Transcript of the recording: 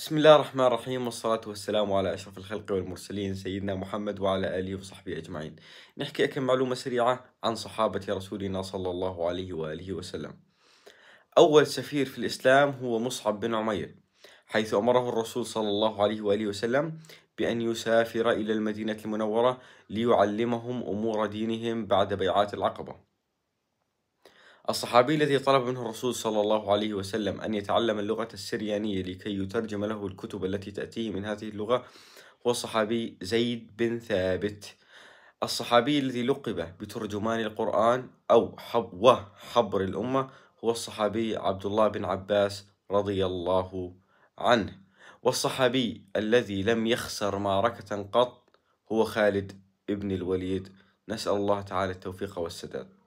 بسم الله الرحمن الرحيم والصلاة والسلام على أشرف الخلق والمرسلين سيدنا محمد وعلى آله وصحبه أجمعين نحكي أكم معلومة سريعة عن صحابة رسولنا صلى الله عليه وآله وسلم أول سفير في الإسلام هو مصعب بن عمير حيث أمره الرسول صلى الله عليه وآله وسلم بأن يسافر إلى المدينة المنورة ليعلمهم أمور دينهم بعد بيعات العقبة الصحابي الذي طلب منه الرسول صلى الله عليه وسلم أن يتعلم اللغة السريانية لكي يترجم له الكتب التي تأتيه من هذه اللغة هو الصحابي زيد بن ثابت الصحابي الذي لقب بترجمان القرآن أو حبوة حبر الأمة هو الصحابي عبد الله بن عباس رضي الله عنه والصحابي الذي لم يخسر معركة قط هو خالد بن الوليد نسأل الله تعالى التوفيق والسداد